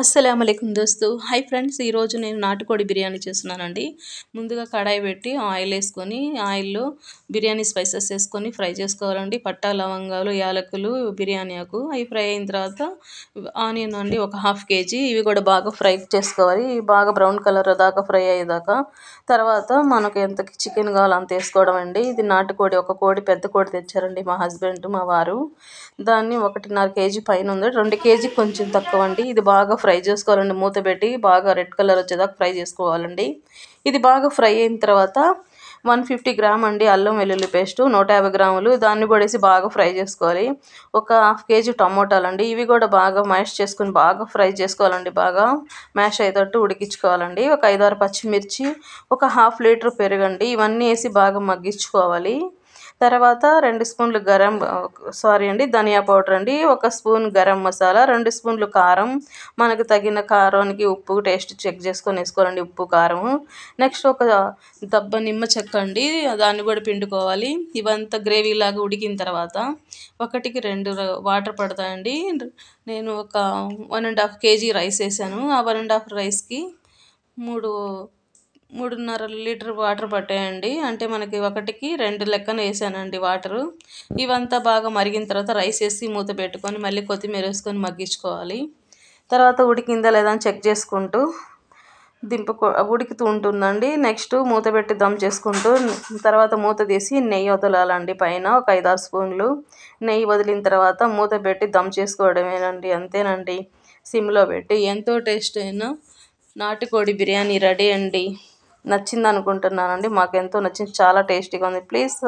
అస్సలం అయికం దోస్తు హై ఫ్రెండ్స్ ఈరోజు నేను నాటుకోడి బిర్యానీ చేస్తున్నానండి ముందుగా కడాయి పెట్టి ఆయిల్ వేసుకొని ఆయిల్లో బిర్యానీ స్పైసెస్ వేసుకొని ఫ్రై చేసుకోవాలండి పట్టా లవంగాలు యాలకులు బిర్యానీ ఆకు అవి ఫ్రై అయిన తర్వాత ఆనియన్ అండి ఒక హాఫ్ కేజీ ఇవి కూడా బాగా ఫ్రై చేసుకోవాలి ఇవి బాగా బ్రౌన్ కలర్ దాకా ఫ్రై అయ్యేదాకా తర్వాత మనకు ఎంత చికెన్ కావాలో అంత వేసుకోవడం అండి ఇది నాటుకోడి ఒక కోడి పెద్ద కోడి తెచ్చారండి మా హస్బెండ్ మా వారు దాన్ని ఒకటిన్నర కేజీ పైన ఉంది రెండు కేజీ కొంచెం తక్కువ అండి ఇది బాగా ఫ్రై చేసుకోవాలండి మూత పెట్టి బాగా రెడ్ కలర్ వచ్చేదాకా ఫ్రై చేసుకోవాలండి ఇది బాగా ఫ్రై అయిన తర్వాత వన్ ఫిఫ్టీ గ్రామ్ అండి అల్లం వెల్లుల్లి పేస్టు నూట యాభై గ్రాములు దాన్ని పడేసి బాగా ఫ్రై చేసుకోవాలి ఒక హాఫ్ కేజీ టమోటాలు అండి ఇవి కూడా బాగా మ్యాష్ చేసుకుని బాగా ఫ్రై చేసుకోవాలండి బాగా మ్యాష్ అయ్యేటట్టు ఉడికించుకోవాలండి ఒక ఐదారు పచ్చిమిర్చి ఒక హాఫ్ లీటర్ పెరుగండి ఇవన్నీ వేసి బాగా మగ్గించుకోవాలి తర్వాత రెండు స్పూన్లు గరం సారీ అండి ధనియా పౌడర్ అండి ఒక స్పూన్ గరం మసాలా రెండు స్పూన్లు కారం మనకు తగిన కారానికి ఉప్పు టేస్ట్ చెక్ చేసుకొని వేసుకోవాలండి ఉప్పు కారం నెక్స్ట్ ఒక దబ్బ నిమ్మ చెక్క అండి దాన్ని కూడా పిండుకోవాలి ఇవంతా గ్రేవీ లాగా ఉడికిన తర్వాత ఒకటికి రెండు వాటర్ పడతాయండి నేను ఒక one and half KG rice వేసాను ఆ వన్ అండ్ హాఫ్ రైస్కి మూడు మూడున్నర లీటర్ వాటర్ పట్టాయండి అంటే మనకి ఒకటికి రెండు లెక్కన వేసానండి వాటరు ఇవంతా బాగా మరిగిన తర్వాత రైస్ వేసి మూత పెట్టుకొని మళ్ళీ కొత్తిమీర వేసుకొని మగ్గించుకోవాలి తర్వాత ఉడికిందా లేదా అని చెక్ చేసుకుంటూ దింప ఉడుకుతూ ఉంటుందండి నెక్స్ట్ మూత పెట్టి దమ్ చేసుకుంటూ తర్వాత మూత తీసి నెయ్యి వదలాలండి పైన ఒక ఐదు ఆరు స్పూన్లు నెయ్యి వదిలిన తర్వాత మూత పెట్టి దమ్ చేసుకోవడమేనండి అంతేనండి సిమ్లో పెట్టి ఎంతో టేస్ట్ అయినా నాటుకోడి బిర్యానీ రెడీ అండి నచ్చింది అనుకుంటున్నానండి మాకెంతో నచ్చింది చాలా టేస్టీగా ఉంది ప్లీజ్